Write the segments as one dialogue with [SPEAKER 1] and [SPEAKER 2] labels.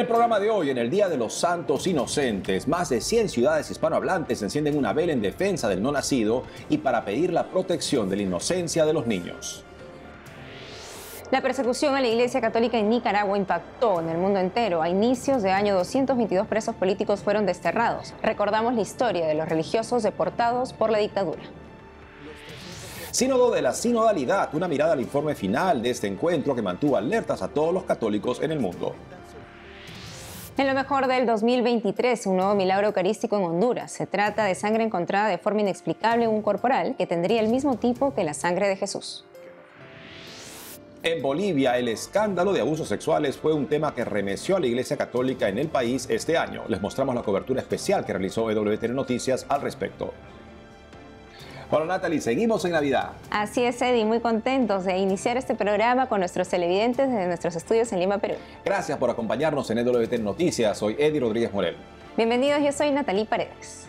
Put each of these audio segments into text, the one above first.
[SPEAKER 1] En el programa de hoy, en el Día de los Santos Inocentes, más de 100 ciudades hispanohablantes encienden una vela en defensa del no nacido y para pedir la protección de la inocencia de los niños.
[SPEAKER 2] La persecución a la Iglesia Católica en Nicaragua impactó en el mundo entero. A inicios de año, 222 presos políticos fueron desterrados. Recordamos la historia de los religiosos deportados por la dictadura.
[SPEAKER 1] Sínodo de la Sinodalidad, una mirada al informe final de este encuentro que mantuvo alertas a todos los católicos en el mundo.
[SPEAKER 2] En lo mejor del 2023, un nuevo milagro eucarístico en Honduras. Se trata de sangre encontrada de forma inexplicable en un corporal que tendría el mismo tipo que la sangre de Jesús.
[SPEAKER 1] En Bolivia, el escándalo de abusos sexuales fue un tema que remeció a la Iglesia Católica en el país este año. Les mostramos la cobertura especial que realizó EWTN Noticias al respecto. Hola Natalie, seguimos en Navidad.
[SPEAKER 2] Así es, Eddie, muy contentos de iniciar este programa con nuestros televidentes desde nuestros estudios en Lima, Perú.
[SPEAKER 1] Gracias por acompañarnos en EWT Noticias. Soy Eddie Rodríguez Morel.
[SPEAKER 2] Bienvenidos, yo soy Natalie Paredes.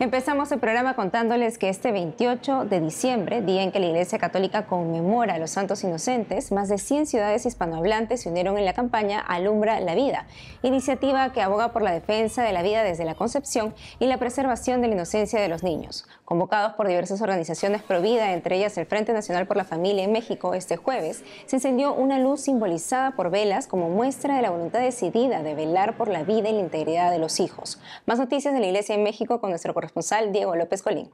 [SPEAKER 2] Empezamos el programa contándoles que este 28 de diciembre, día en que la Iglesia Católica conmemora a los santos inocentes, más de 100 ciudades hispanohablantes se unieron en la campaña Alumbra la Vida, iniciativa que aboga por la defensa de la vida desde la concepción y la preservación de la inocencia de los niños, convocados por diversas organizaciones pro entre ellas el Frente Nacional por la Familia en México, este jueves se encendió una luz simbolizada por velas como muestra de la voluntad decidida de velar por la vida y la integridad de los hijos. Más noticias de la Iglesia en México con nuestro corresponsal Diego López Colín.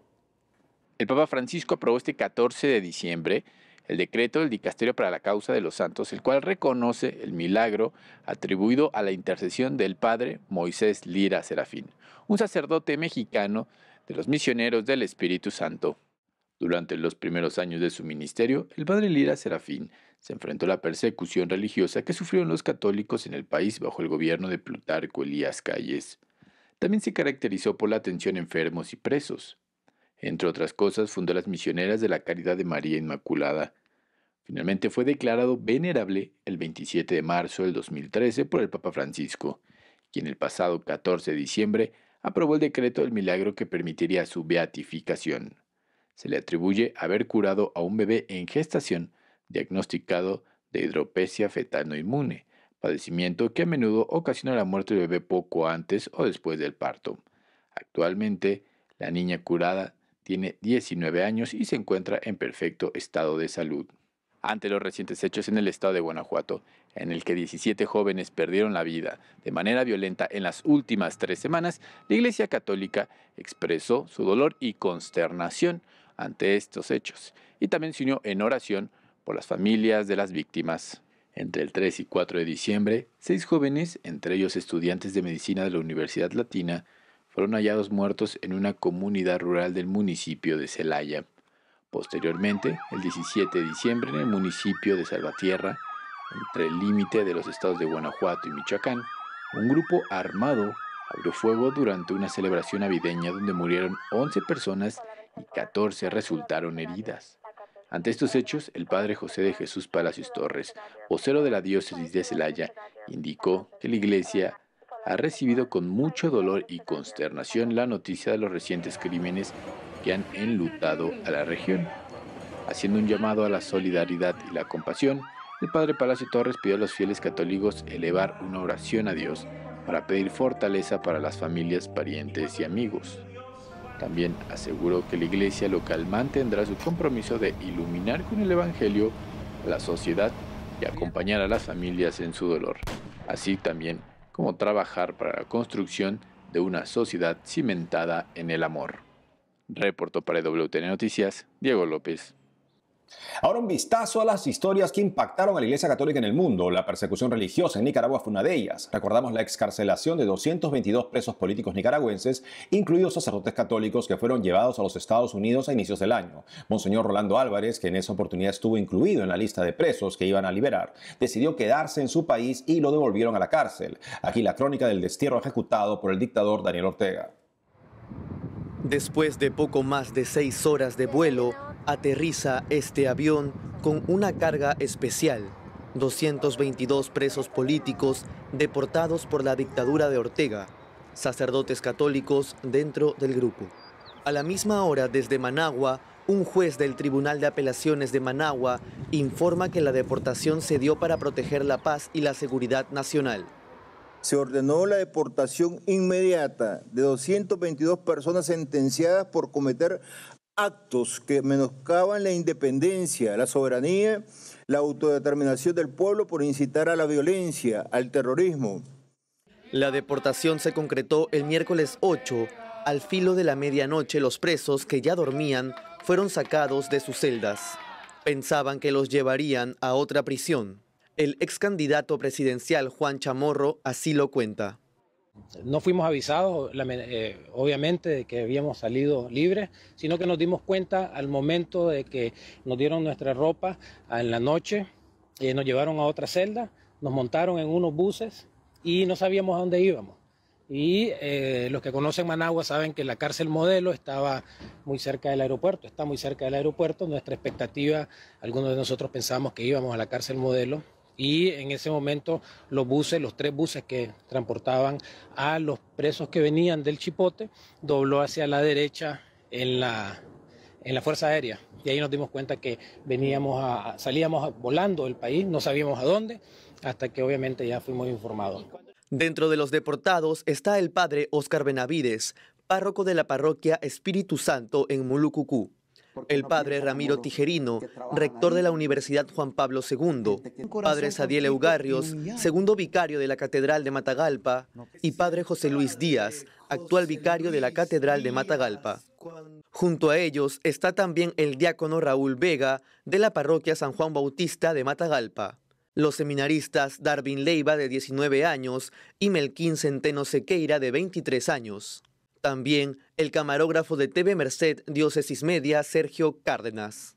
[SPEAKER 3] El Papa Francisco aprobó este 14 de diciembre el decreto del Dicasterio para la Causa de los Santos, el cual reconoce el milagro atribuido a la intercesión del Padre Moisés Lira Serafín, un sacerdote mexicano de los misioneros del Espíritu Santo. Durante los primeros años de su ministerio, el padre Lira Serafín se enfrentó a la persecución religiosa que sufrieron los católicos en el país bajo el gobierno de Plutarco Elías Calles. También se caracterizó por la atención a enfermos y presos. Entre otras cosas, fundó las misioneras de la Caridad de María Inmaculada. Finalmente fue declarado venerable el 27 de marzo del 2013 por el Papa Francisco, quien el pasado 14 de diciembre aprobó el decreto del milagro que permitiría su beatificación. Se le atribuye haber curado a un bebé en gestación diagnosticado de hidropesia fetal no inmune, padecimiento que a menudo ocasiona la muerte del bebé poco antes o después del parto. Actualmente, la niña curada tiene 19 años y se encuentra en perfecto estado de salud. Ante los recientes hechos en el estado de Guanajuato, en el que 17 jóvenes perdieron la vida de manera violenta en las últimas tres semanas, la Iglesia Católica expresó su dolor y consternación ante estos hechos y también se unió en oración por las familias de las víctimas. Entre el 3 y 4 de diciembre, seis jóvenes, entre ellos estudiantes de medicina de la Universidad Latina, fueron hallados muertos en una comunidad rural del municipio de Celaya. Posteriormente, el 17 de diciembre, en el municipio de Salvatierra, entre el límite de los estados de Guanajuato y Michoacán, un grupo armado abrió fuego durante una celebración navideña donde murieron 11 personas y 14 resultaron heridas. Ante estos hechos, el padre José de Jesús Palacios Torres, vocero de la diócesis de Celaya, indicó que la iglesia ha recibido con mucho dolor y consternación la noticia de los recientes crímenes que han enlutado a la región, haciendo un llamado a la solidaridad y la compasión el padre Palacio Torres pidió a los fieles católicos elevar una oración a Dios para pedir fortaleza para las familias, parientes y amigos. También aseguró que la iglesia local mantendrá su compromiso de iluminar con el Evangelio la sociedad y acompañar a las familias en su dolor, así también como trabajar para la construcción de una sociedad cimentada en el amor. Reporto para WTN Noticias, Diego López.
[SPEAKER 1] Ahora un vistazo a las historias que impactaron a la Iglesia Católica en el mundo. La persecución religiosa en Nicaragua fue una de ellas. Recordamos la excarcelación de 222 presos políticos nicaragüenses, incluidos sacerdotes católicos que fueron llevados a los Estados Unidos a inicios del año. Monseñor Rolando Álvarez, que en esa oportunidad estuvo incluido en la lista de presos que iban a liberar, decidió quedarse en su país y lo devolvieron a la cárcel. Aquí la crónica del destierro ejecutado por el dictador Daniel Ortega.
[SPEAKER 4] Después de poco más de seis horas de vuelo, aterriza este avión con una carga especial. 222 presos políticos deportados por la dictadura de Ortega, sacerdotes católicos dentro del grupo. A la misma hora, desde Managua, un juez del Tribunal de Apelaciones de Managua informa que la deportación se dio para proteger la paz y la seguridad nacional.
[SPEAKER 1] Se ordenó la deportación inmediata de 222 personas sentenciadas por cometer actos que menoscaban la independencia, la soberanía, la autodeterminación del pueblo por incitar a la violencia, al terrorismo.
[SPEAKER 4] La deportación se concretó el miércoles 8. Al filo de la medianoche los presos que ya dormían fueron sacados de sus celdas. Pensaban que los llevarían a otra prisión. El ex candidato presidencial Juan Chamorro así lo cuenta no fuimos avisados,
[SPEAKER 1] eh, obviamente, de que habíamos salido libres, sino que nos dimos cuenta al momento de que nos dieron nuestra ropa en la noche, eh, nos llevaron a otra celda, nos montaron en unos buses y no sabíamos a dónde íbamos. Y eh, los que conocen Managua saben que la cárcel modelo estaba muy cerca del aeropuerto, está muy cerca del aeropuerto. Nuestra expectativa, algunos de nosotros pensamos que íbamos a la cárcel modelo, y en ese momento los buses, los tres buses que transportaban a los presos que venían del Chipote, dobló hacia la derecha en la, en la Fuerza Aérea.
[SPEAKER 4] Y ahí nos dimos cuenta que veníamos a, salíamos volando del país, no sabíamos a dónde, hasta que obviamente ya fuimos informados. Dentro de los deportados está el padre Oscar Benavides, párroco de la parroquia Espíritu Santo en Mulucucu el padre Ramiro Tijerino, rector de la Universidad Juan Pablo II, padre Sadiel Eugarrios, segundo vicario de la Catedral de Matagalpa, y padre José Luis Díaz, actual vicario de la Catedral de Matagalpa. Junto a ellos está también el diácono Raúl Vega, de la parroquia San Juan Bautista de Matagalpa. Los seminaristas Darwin Leiva, de 19 años, y Melquín Centeno Sequeira, de 23 años. También el camarógrafo de TV Merced, Diócesis Media, Sergio Cárdenas.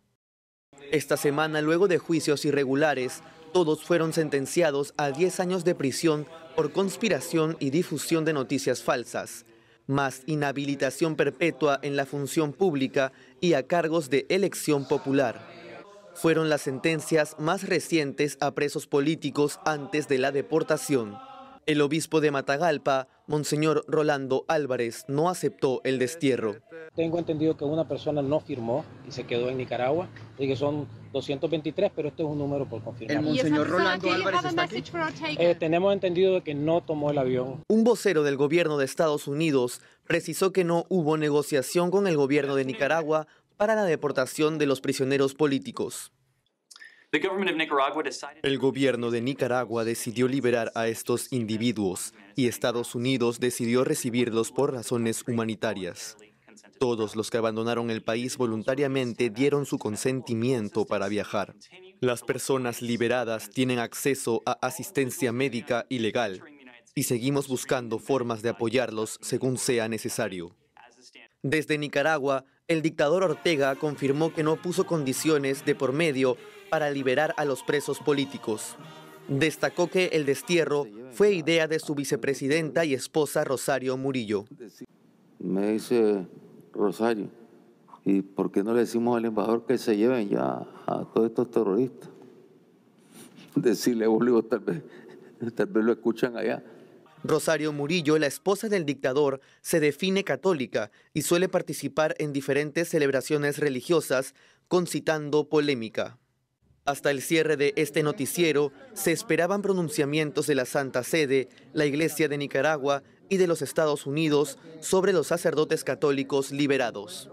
[SPEAKER 4] Esta semana, luego de juicios irregulares, todos fueron sentenciados a 10 años de prisión por conspiración y difusión de noticias falsas, más inhabilitación perpetua en la función pública y a cargos de elección popular. Fueron las sentencias más recientes a presos políticos antes de la deportación. El obispo de Matagalpa, Monseñor Rolando Álvarez, no aceptó el destierro. Tengo entendido que una persona no firmó y se quedó en Nicaragua, y que son 223, pero este es un número por confirmar. El Monseñor Rolando Álvarez está aquí? Eh, tenemos entendido que no tomó el avión. Un vocero del gobierno de Estados Unidos precisó que no hubo negociación con el gobierno de Nicaragua para la deportación de los prisioneros políticos. El gobierno de Nicaragua decidió liberar a estos individuos y Estados Unidos decidió recibirlos por razones humanitarias. Todos los que abandonaron el país voluntariamente dieron su consentimiento para viajar. Las personas liberadas tienen acceso a asistencia médica y legal y seguimos buscando formas de apoyarlos según sea necesario. Desde Nicaragua, el dictador Ortega confirmó que no puso condiciones de por medio para liberar a los presos políticos. Destacó que el destierro fue idea de su vicepresidenta y esposa Rosario Murillo.
[SPEAKER 5] Me dice Rosario, ¿y por qué no le decimos al
[SPEAKER 4] embajador que se lleven ya a todos estos terroristas? Decirle a Bolívar, tal vez, tal vez lo escuchan allá. Rosario Murillo, la esposa del dictador, se define católica y suele participar en diferentes celebraciones religiosas, concitando polémica. Hasta el cierre de este noticiero se esperaban pronunciamientos de la Santa Sede, la Iglesia de Nicaragua y de los Estados Unidos sobre los sacerdotes católicos liberados.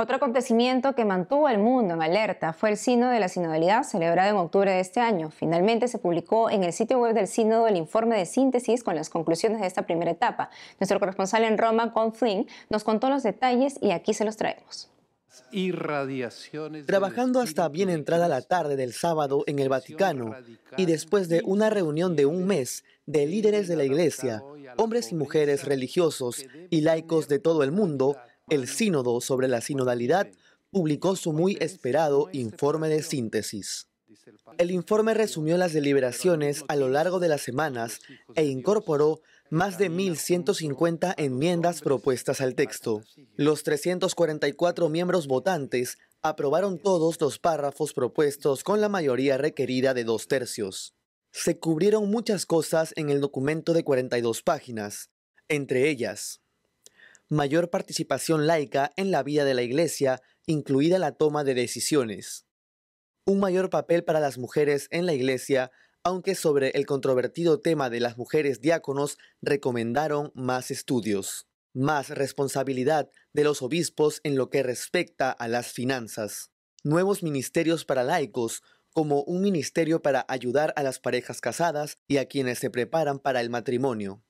[SPEAKER 2] Otro acontecimiento que mantuvo al mundo en alerta fue el Sínodo de la Sinodalidad celebrado en octubre de este año. Finalmente se publicó en el sitio web del Sínodo el informe de síntesis con las conclusiones de esta primera etapa. Nuestro corresponsal en Roma, Con Flynn, nos contó los detalles y aquí se los traemos.
[SPEAKER 4] Trabajando hasta bien entrada la tarde del sábado en el Vaticano y después de una reunión de un mes de líderes de la Iglesia, hombres y mujeres religiosos y laicos de todo el mundo, el Sínodo sobre la sinodalidad publicó su muy esperado informe de síntesis. El informe resumió las deliberaciones a lo largo de las semanas e incorporó más de 1.150 enmiendas propuestas al texto. Los 344 miembros votantes aprobaron todos los párrafos propuestos con la mayoría requerida de dos tercios. Se cubrieron muchas cosas en el documento de 42 páginas, entre ellas mayor participación laica en la vida de la Iglesia, incluida la toma de decisiones. Un mayor papel para las mujeres en la Iglesia, aunque sobre el controvertido tema de las mujeres diáconos recomendaron más estudios. Más responsabilidad de los obispos en lo que respecta a las finanzas. Nuevos ministerios para laicos, como un ministerio para ayudar a las parejas casadas y a quienes se preparan para el matrimonio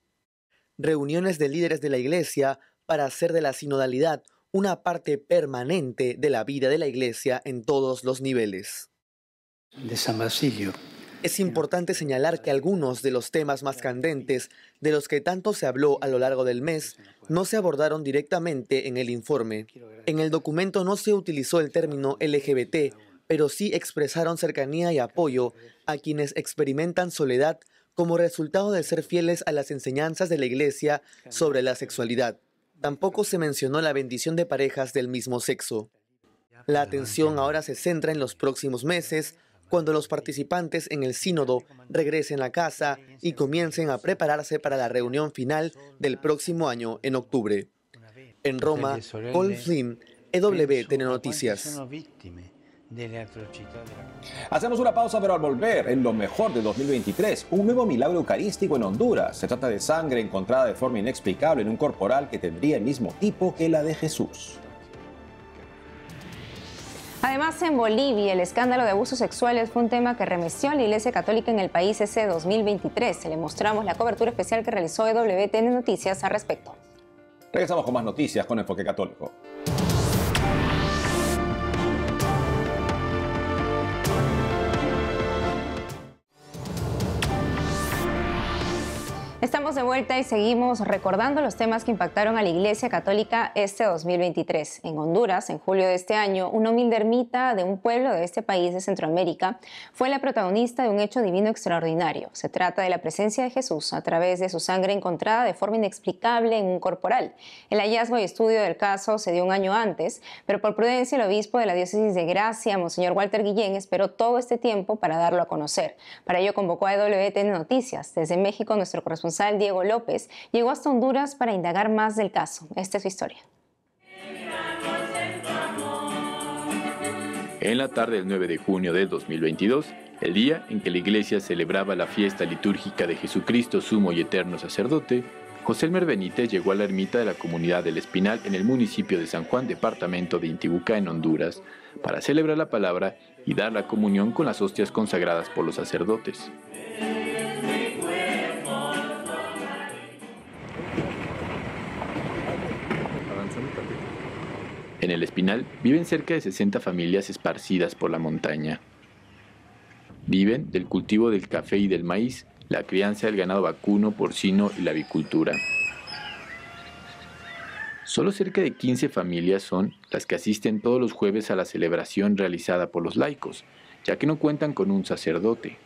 [SPEAKER 4] reuniones de líderes de la Iglesia para hacer de la sinodalidad una parte permanente de la vida de la Iglesia en todos los niveles.
[SPEAKER 5] De San Basilio.
[SPEAKER 4] Es importante señalar que algunos de los temas más candentes de los que tanto se habló a lo largo del mes no se abordaron directamente en el informe. En el documento no se utilizó el término LGBT, pero sí expresaron cercanía y apoyo a quienes experimentan soledad como resultado de ser fieles a las enseñanzas de la Iglesia sobre la sexualidad. Tampoco se mencionó la bendición de parejas del mismo sexo. La atención ahora se centra en los próximos meses, cuando los participantes en el sínodo regresen a casa y comiencen a prepararse para la reunión final del próximo año en octubre. En Roma, Paul Flynn, EW Tiene Noticias de Hacemos una pausa, pero al volver, en lo
[SPEAKER 1] mejor de 2023, un nuevo milagro eucarístico en Honduras. Se trata de sangre encontrada de forma inexplicable en un corporal que tendría el mismo tipo que la de Jesús.
[SPEAKER 2] Además, en Bolivia, el escándalo de abusos sexuales fue un tema que remeció a la Iglesia Católica en el país ese 2023. se Le mostramos la cobertura especial que realizó EWTN Noticias al respecto.
[SPEAKER 1] Regresamos con más noticias con Enfoque Católico.
[SPEAKER 2] Estamos de vuelta y seguimos recordando los temas que impactaron a la Iglesia Católica este 2023. En Honduras, en julio de este año, un humilde ermita de un pueblo de este país de Centroamérica fue la protagonista de un hecho divino extraordinario. Se trata de la presencia de Jesús a través de su sangre encontrada de forma inexplicable en un corporal. El hallazgo y estudio del caso se dio un año antes, pero por prudencia el obispo de la diócesis de Gracia, Monseñor Walter Guillén, esperó todo este tiempo para darlo a conocer. Para ello convocó a EWTN Noticias. Desde México, nuestro correspondiente Diego López llegó hasta Honduras para indagar más del caso. Esta es su historia.
[SPEAKER 3] En la tarde del 9 de junio de 2022, el día en que la iglesia celebraba la fiesta litúrgica de Jesucristo sumo y eterno sacerdote, José Elmer Benítez llegó a la ermita de la comunidad del Espinal en el municipio de San Juan, departamento de Intibucá, en Honduras, para celebrar la palabra y dar la comunión con las hostias consagradas por los sacerdotes. En el Espinal viven cerca de 60 familias esparcidas por la montaña. Viven del cultivo del café y del maíz, la crianza del ganado vacuno, porcino y la avicultura. Solo cerca de 15 familias son las que asisten todos los jueves a la celebración realizada por los laicos, ya que no cuentan con un sacerdote.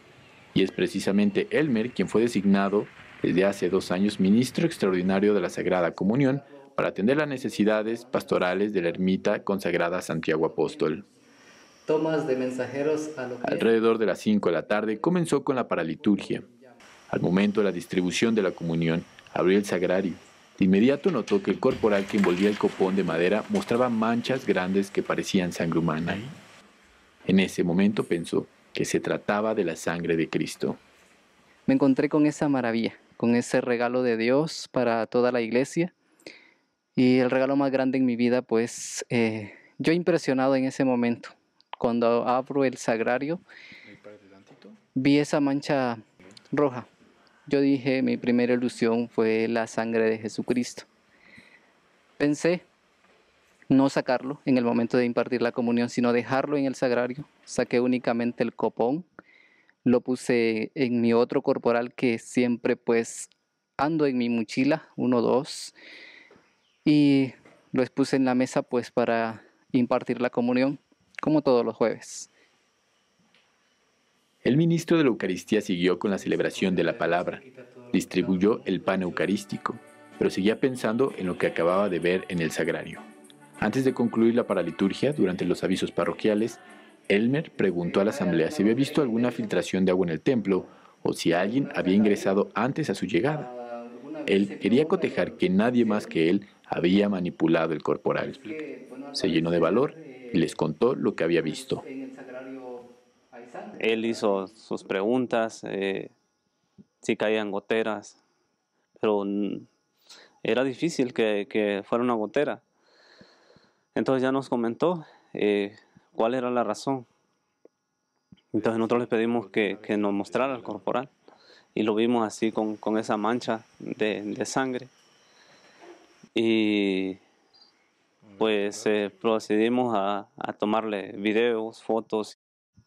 [SPEAKER 3] Y es precisamente Elmer quien fue designado desde hace dos años ministro extraordinario de la Sagrada Comunión para atender las necesidades pastorales de la ermita consagrada a Santiago Apóstol.
[SPEAKER 5] de mensajeros
[SPEAKER 3] Alrededor de las 5 de la tarde comenzó con la paraliturgia. Al momento de la distribución de la comunión, abrió el sagrario. De inmediato notó que el corporal que envolvía el copón de madera mostraba manchas grandes que parecían sangre humana. En ese momento pensó que se trataba de la sangre de Cristo.
[SPEAKER 5] Me encontré con esa maravilla, con ese regalo de Dios para toda la iglesia y el regalo más grande en mi vida, pues eh, yo impresionado en ese momento, cuando abro el sagrario, vi esa mancha roja. Yo dije, mi primera ilusión fue la sangre de Jesucristo. Pensé no sacarlo en el momento de impartir la comunión, sino dejarlo en el sagrario. Saqué únicamente el copón, lo puse en mi otro corporal que siempre pues ando en mi mochila, uno, dos y los puse en la mesa pues para impartir la comunión, como todos los jueves.
[SPEAKER 3] El ministro de la Eucaristía siguió con la celebración de la palabra, distribuyó el pan eucarístico, pero seguía pensando en lo que acababa de ver en el sagrario. Antes de concluir la paraliturgia, durante los avisos parroquiales, Elmer preguntó a la asamblea si había visto alguna filtración de agua en el templo o si alguien había ingresado antes a su llegada. Él quería cotejar que nadie más que él había manipulado el corporal. Se llenó de valor y les eh, contó lo que había pues, visto. Él hizo sus preguntas,
[SPEAKER 5] eh, si caían goteras, pero era difícil que, fuera una gotera. Entonces ya nos comentó eh, cuál era la razón. Entonces nosotros le pedimos que, nos mostrara el corporal y lo vimos así con, esa mancha de sangre y pues eh, procedimos a, a, tomarle videos, fotos.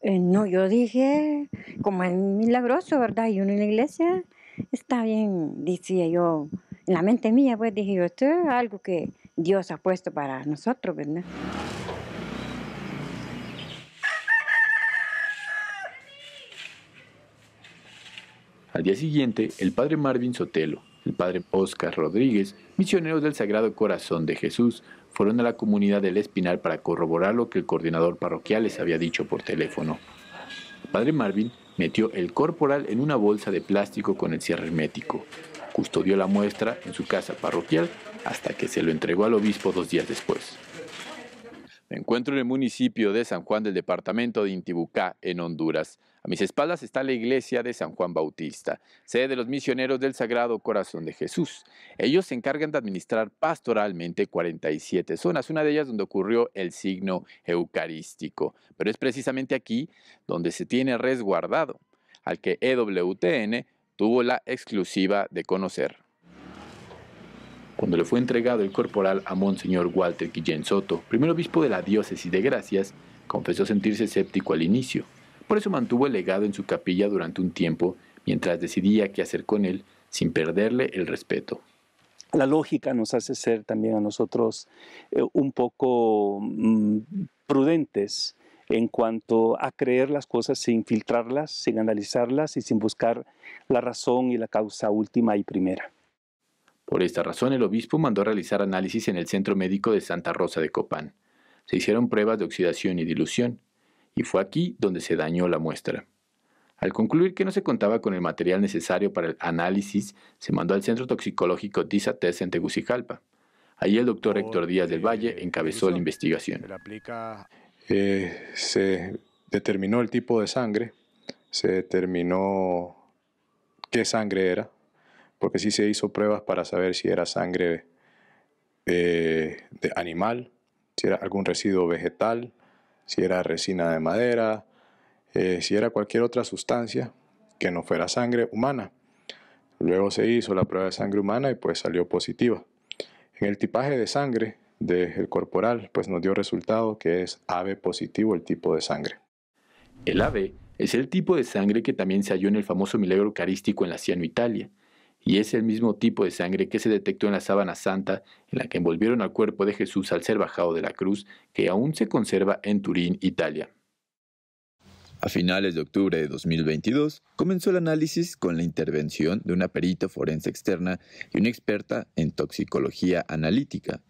[SPEAKER 2] Eh, no, yo dije, como es milagroso, ¿verdad? Y uno en la iglesia está bien, decía yo, en la mente mía, pues dije yo, esto es algo que Dios ha puesto para nosotros, ¿verdad?
[SPEAKER 3] Al día siguiente, el padre Marvin Sotelo, el padre Oscar Rodríguez, misioneros del Sagrado Corazón de Jesús, fueron a la comunidad del Espinal para corroborar lo que el coordinador parroquial les había dicho por teléfono. El padre Marvin metió el corporal en una bolsa de plástico con el cierre hermético. Custodió la muestra en su casa parroquial hasta que se lo entregó al obispo dos días después. Me encuentro en el municipio de San Juan del departamento de Intibucá, en Honduras. A mis espaldas está la iglesia de San Juan Bautista, sede de los misioneros del Sagrado Corazón de Jesús. Ellos se encargan de administrar pastoralmente 47 zonas, una de ellas donde ocurrió el signo eucarístico. Pero es precisamente aquí donde se tiene resguardado, al que EWTN tuvo la exclusiva de conocer. Cuando le fue entregado el corporal a Monseñor Walter Guillén Soto, primer obispo de la diócesis de Gracias, confesó sentirse escéptico al inicio. Por eso mantuvo el legado en su capilla durante un tiempo mientras decidía qué hacer con él sin perderle el respeto. La
[SPEAKER 5] lógica nos hace ser también a nosotros eh, un poco mm, prudentes en cuanto a creer las cosas sin filtrarlas, sin analizarlas y sin buscar la razón y la causa última y primera.
[SPEAKER 3] Por esta razón, el obispo mandó realizar análisis en el Centro Médico de Santa Rosa de Copán. Se hicieron pruebas de oxidación y dilución, y fue aquí donde se dañó la muestra. Al concluir que no se contaba con el material necesario para el análisis, se mandó al Centro Toxicológico DISATES en Tegucigalpa. Allí el doctor Héctor Díaz del Valle eh, encabezó la investigación. Eh, se determinó el tipo de sangre, se determinó qué sangre era, porque sí se hizo pruebas para saber si era sangre eh, de, animal, si era algún residuo vegetal, si era resina de madera, eh, si era cualquier otra sustancia que no fuera sangre humana. Luego se hizo la prueba de sangre humana y pues salió positiva. En el tipaje de sangre del corporal pues nos dio resultado que es ave positivo el tipo de sangre. El ave es el tipo de sangre que también se halló en el famoso milagro eucarístico en la Ciano, Italia, y es el mismo tipo de sangre que se detectó en la sábana santa en la que envolvieron al cuerpo de Jesús al ser bajado de la cruz, que aún se conserva en Turín, Italia. A finales de octubre de 2022 comenzó el análisis con la intervención de una perito forense externa y una experta en toxicología analítica.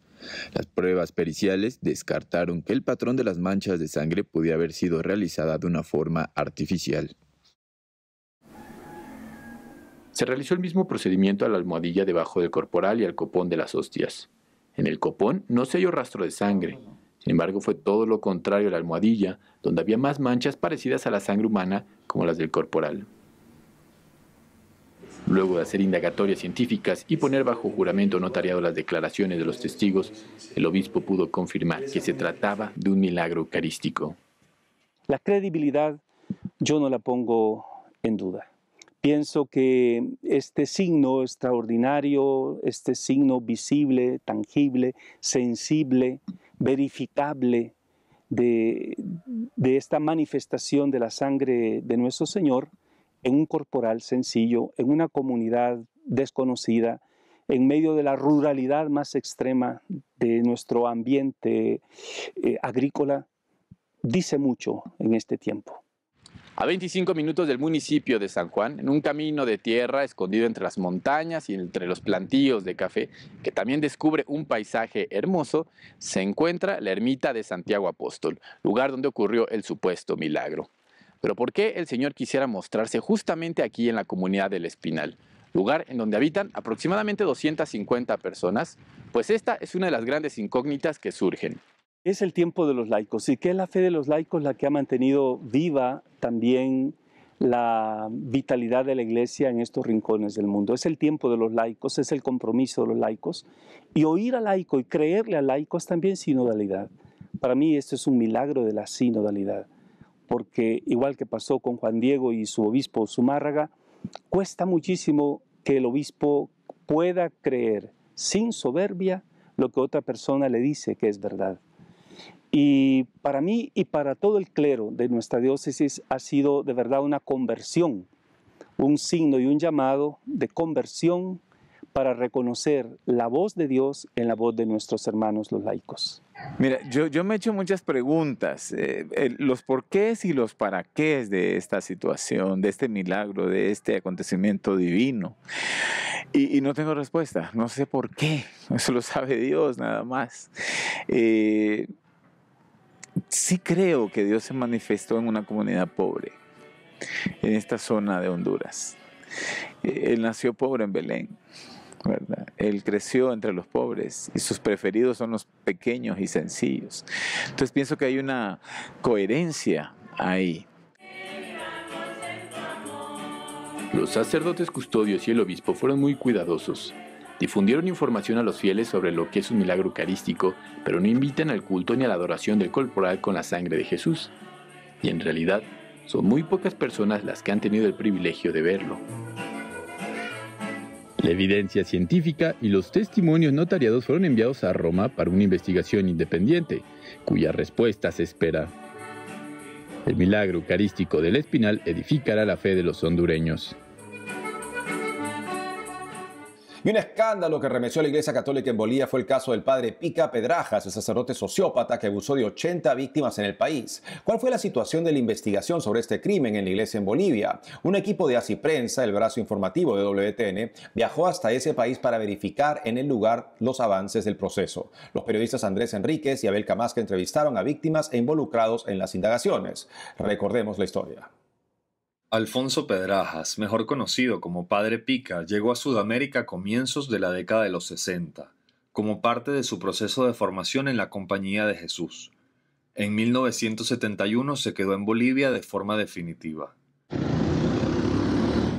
[SPEAKER 3] Las pruebas periciales descartaron que el patrón de las manchas de sangre pudiera haber sido realizada de una forma artificial. Se realizó el mismo procedimiento a la almohadilla debajo del corporal y al copón de las hostias. En el copón no se halló rastro de sangre. Sin embargo, fue todo lo contrario a la almohadilla, donde había más manchas parecidas a la sangre humana como las del corporal. Luego de hacer indagatorias científicas y poner bajo juramento notariado las declaraciones de los testigos, el obispo pudo confirmar que se trataba de un milagro eucarístico.
[SPEAKER 5] La credibilidad yo no la pongo en duda. Pienso que este signo extraordinario, este signo visible, tangible, sensible, verificable de, esta manifestación de la sangre de nuestro Señor en un corporal sencillo, en una comunidad desconocida, en medio de la ruralidad más extrema de nuestro ambiente eh, agrícola, dice mucho en este tiempo.
[SPEAKER 3] A 25 minutos del municipio de San Juan, en un camino de tierra escondido entre las montañas y entre los plantíos de café, que también descubre un paisaje hermoso, se encuentra la ermita de Santiago Apóstol, lugar donde ocurrió el supuesto milagro. Pero ¿por qué el Señor quisiera mostrarse justamente aquí en la comunidad del Espinal? lugar en donde habitan aproximadamente 250 personas, pues esta es una de las grandes incógnitas que surgen es el tiempo de los laicos y
[SPEAKER 5] que es la fe de los laicos la que ha mantenido viva también la vitalidad de la iglesia en estos rincones del mundo. Es el tiempo de los laicos, es el compromiso de los laicos. Y oír al laico y creerle al laico es también sinodalidad. Para mí esto es un milagro de la sinodalidad, porque igual que pasó con Juan Diego y su obispo Zumárraga, cuesta muchísimo que el obispo pueda creer sin soberbia lo que otra persona le dice que es verdad. Y para mí y para todo el clero de nuestra diócesis ha sido de verdad una conversión, un signo y un llamado de conversión para reconocer la voz de Dios en la voz de nuestros hermanos los laicos.
[SPEAKER 3] Mira, yo, yo me he hecho muchas preguntas, eh, los porqués y los para qué de esta situación, de este milagro, de este acontecimiento divino. Y, y, no tengo respuesta, no sé por qué, eso lo sabe Dios nada más. Eh, sí creo que Dios se manifestó en una comunidad pobre, en esta zona de Honduras. Él nació pobre en Belén, ¿verdad? Él creció entre los pobres y sus preferidos son los pequeños y sencillos. Entonces pienso que hay una coherencia ahí. Los sacerdotes custodios y el obispo fueron muy cuidadosos Difundieron información a los fieles sobre lo que es un milagro eucarístico, pero no invitan al culto ni a la adoración del corporal con la sangre de Jesús. Y en realidad, son muy pocas personas las que han tenido el privilegio de verlo. La evidencia científica y los testimonios notariados fueron enviados a Roma para una investigación independiente, cuya respuesta se espera. El milagro eucarístico del Espinal edificará la fe de los hondureños. Y un escándalo que remeció a la Iglesia
[SPEAKER 1] Católica en Bolivia fue el caso del padre Pica Pedrajas, el sacerdote sociópata que abusó de 80 víctimas en el país. ¿Cuál fue la situación de la investigación sobre este crimen en la Iglesia en Bolivia? Un equipo de ACI Prensa, el brazo informativo de WTN, viajó hasta ese país para verificar en el lugar los avances del proceso. Los periodistas Andrés Enríquez y Abel Camasca entrevistaron a víctimas e involucrados en las indagaciones. Recordemos la historia.
[SPEAKER 6] Alfonso Pedrajas, mejor conocido como Padre Pica, llegó a Sudamérica a comienzos de la década de los 60, como parte de su proceso de formación en la Compañía de Jesús. En 1971 se quedó en Bolivia de forma definitiva.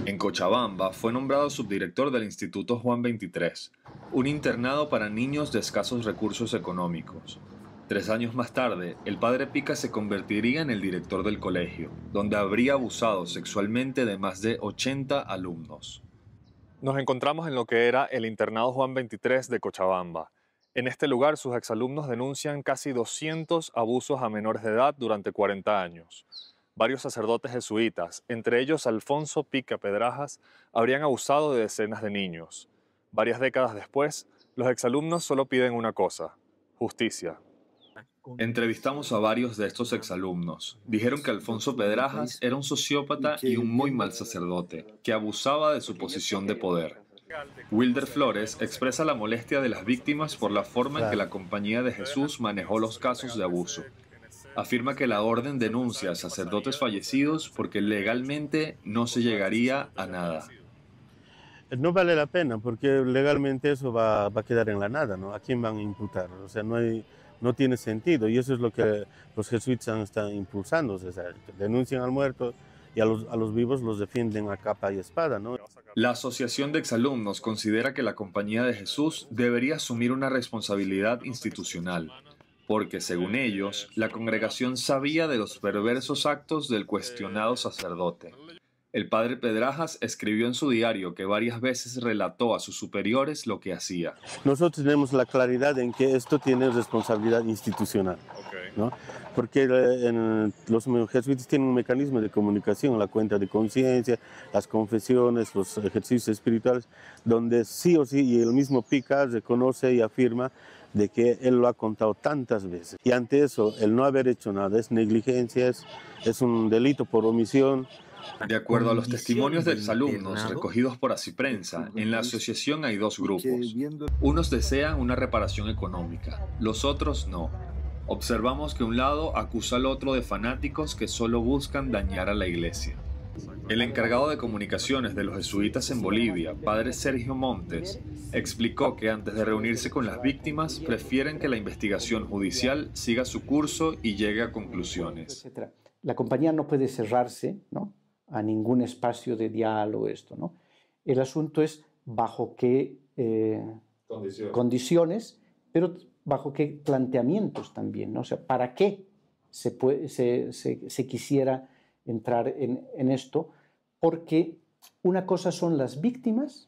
[SPEAKER 6] En Cochabamba fue nombrado subdirector del Instituto Juan 23, un internado para niños de escasos recursos económicos, Tres años más tarde, el padre Pica se convertiría en el director del colegio, donde habría abusado sexualmente de más de 80 alumnos. Nos encontramos en lo que era el internado Juan 23 de Cochabamba. En este lugar, sus exalumnos denuncian casi 200 abusos a menores de edad durante 40 años. Varios sacerdotes jesuitas, entre ellos Alfonso Pica Pedrajas, habrían abusado de decenas de niños. Varias décadas después, los exalumnos solo piden una cosa, justicia. Entrevistamos a varios de estos exalumnos. Dijeron que Alfonso Pedrajas era un sociópata y un muy mal sacerdote, que abusaba de su posición de poder. Wilder Flores expresa la molestia de las víctimas por la forma en que la Compañía de Jesús manejó los casos de abuso. Afirma que la orden denuncia a sacerdotes fallecidos porque legalmente no se llegaría a nada.
[SPEAKER 5] No vale la pena porque legalmente eso va, va a quedar en la nada, ¿no? ¿A quién van a imputar? O sea, no hay, no tiene sentido. Y eso es lo que los jesuitas están impulsando. denuncian al muerto y a los, a los vivos los defienden a capa y espada.
[SPEAKER 6] La Asociación de Exalumnos considera que la Compañía de Jesús debería asumir una responsabilidad institucional, porque según ellos, la congregación sabía de los perversos actos del cuestionado sacerdote el padre Pedrajas escribió en su diario que varias veces relató a sus superiores lo que hacía.
[SPEAKER 5] Nosotros tenemos la claridad en que esto tiene responsabilidad institucional, porque eh, en, los jesuitas tienen un mecanismo de comunicación, la cuenta de conciencia, las confesiones, los ejercicios espirituales, donde sí o sí, y el mismo Pica reconoce y afirma de que él lo ha contado tantas veces. Y ante eso, el no haber hecho nada es negligencia, es un delito por omisión, de acuerdo a los testimonios de los alumnos recogidos por Así
[SPEAKER 6] en la asociación hay dos grupos. Unos desean una reparación económica, los otros no. Observamos que un lado acusa al otro de fanáticos que solo buscan dañar a la iglesia. El encargado de comunicaciones de los jesuitas en Bolivia, padre Sergio Montes, explicó que antes de reunirse con las víctimas prefieren que la investigación judicial siga su curso y llegue a
[SPEAKER 5] conclusiones. La compañía no puede cerrarse, ¿no? a ningún espacio de diálogo esto. ¿no? El asunto es bajo qué eh, condiciones. pero bajo qué planteamientos también, ¿no? o sea, para qué se, se, quisiera entrar en, en esto, porque una cosa son las víctimas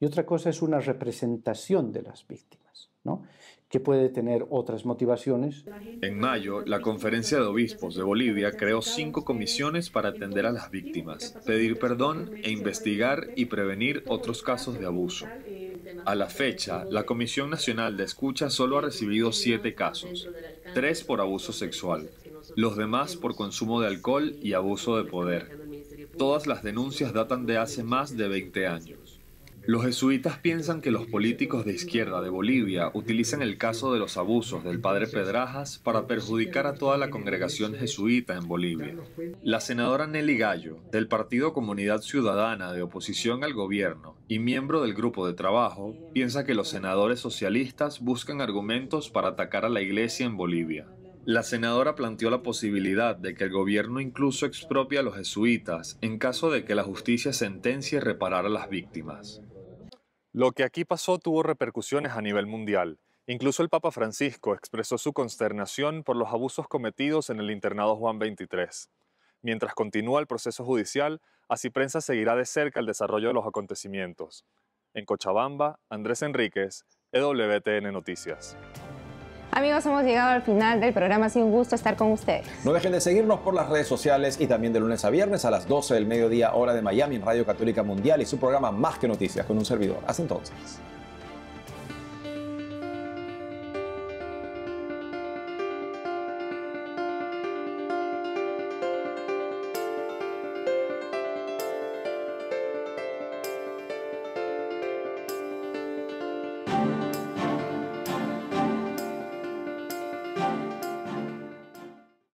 [SPEAKER 5] y otra cosa es una representación de las víctimas. ¿no? que puede tener otras motivaciones.
[SPEAKER 6] En mayo, la Conferencia de Obispos de Bolivia creó cinco comisiones para atender a las víctimas, pedir perdón e investigar y prevenir otros casos de abuso. A la fecha, la Comisión Nacional de Escucha solo ha recibido siete casos, tres por abuso sexual, los demás por consumo de alcohol y abuso de poder. Todas las denuncias datan de hace más de 20 años. Los jesuitas piensan que los políticos de izquierda de Bolivia utilizan el caso de los abusos del padre Pedrajas para perjudicar a toda la congregación jesuita en Bolivia. La senadora Nelly Gallo, del partido Comunidad Ciudadana de oposición al gobierno y miembro del grupo de trabajo, piensa que los senadores socialistas buscan argumentos para atacar a la iglesia en Bolivia. La senadora planteó la posibilidad de que el gobierno incluso expropie a los jesuitas en caso de que la justicia sentencie reparar a las víctimas. Lo que aquí pasó tuvo repercusiones a nivel mundial. Incluso el Papa Francisco expresó su consternación por los abusos cometidos en el internado Juan 23. Mientras continúa el proceso judicial, así prensa seguirá de cerca el desarrollo de los acontecimientos. En Cochabamba, Andrés Enríquez, EWTN Noticias.
[SPEAKER 2] Amigos, hemos llegado al final del programa. Ha sido un gusto estar con ustedes.
[SPEAKER 1] No dejen de seguirnos por las redes sociales y también de lunes a viernes a las 12 del mediodía, hora de Miami, en Radio Católica Mundial y su programa Más que Noticias con un servidor. Hasta entonces.